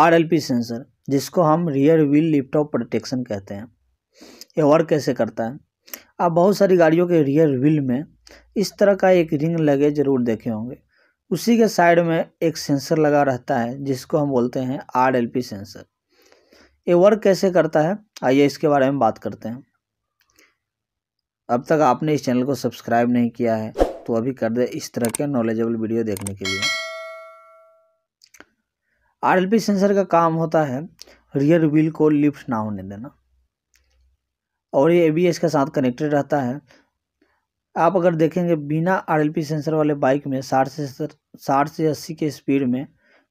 are L P sensor जिसको हम rear wheel लिफ्टॉप protection कहते हैं ये वर्क कैसे करता है आप बहुत सारी गाड़ियों के रियर व्हील में इस तरह का एक रिंग लगे ज़रूर देखे होंगे उसी के साइड में एक सेंसर लगा रहता है जिसको हम बोलते हैं आर एल पी सेंसर ये वर्क कैसे करता है आइए इसके बारे में बात करते हैं अब तक आपने इस चैनल को सब्सक्राइब नहीं किया है तो अभी कर दे इस तरह के नॉलेजेबल वीडियो देखने के लिए आरएलपी सेंसर का काम होता है रियर व्हील को लिफ्ट ना होने देना और ये एबीएस के साथ कनेक्टेड रहता है आप अगर देखेंगे बिना आरएलपी सेंसर वाले बाइक में साठ से साठ से अस्सी के स्पीड में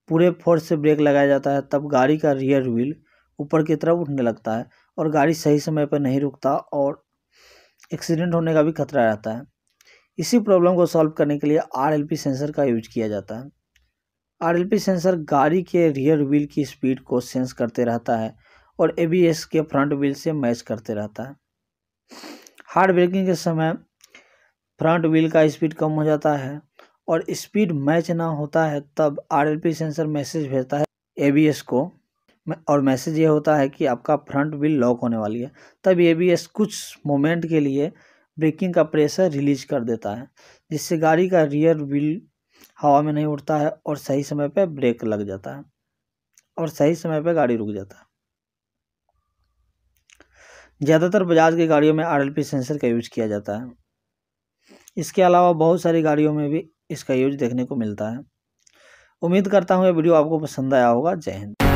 पूरे फोर्स से ब्रेक लगाया जाता है तब गाड़ी का रियर व्हील ऊपर की तरफ उठने लगता है और गाड़ी सही समय पर नहीं रुकता और एक्सीडेंट होने का भी खतरा रहता है इसी प्रॉब्लम को सॉल्व करने के लिए आरएलपी सेंसर का यूज किया जाता है आरएलपी सेंसर गाड़ी के रियर व्हील की स्पीड को सेंस करते रहता है और एबीएस के फ्रंट व्हील से मैच करते रहता है हार्ड ब्रेकिंग के समय फ्रंट व्हील का स्पीड कम हो जाता है और स्पीड मैच ना होता है तब आरएलपी सेंसर मैसेज भेजता है एबीएस को और मैसेज ये होता है कि आपका फ्रंट व्हील लॉक होने वाली है तब एबीएस कुछ मोमेंट के लिए ब्रेकिंग का प्रेशर रिलीज कर देता है जिससे गाड़ी का रियर व्हील हवा में नहीं उड़ता है और सही समय पर ब्रेक लग जाता है और सही समय पर गाड़ी रुक जाता है ज़्यादातर बजाज की गाड़ियों में आर सेंसर का यूज़ किया जाता है इसके अलावा बहुत सारी गाड़ियों में भी इसका यूज देखने को मिलता है उम्मीद करता हूँ ये वीडियो आपको पसंद आया होगा जय हिंद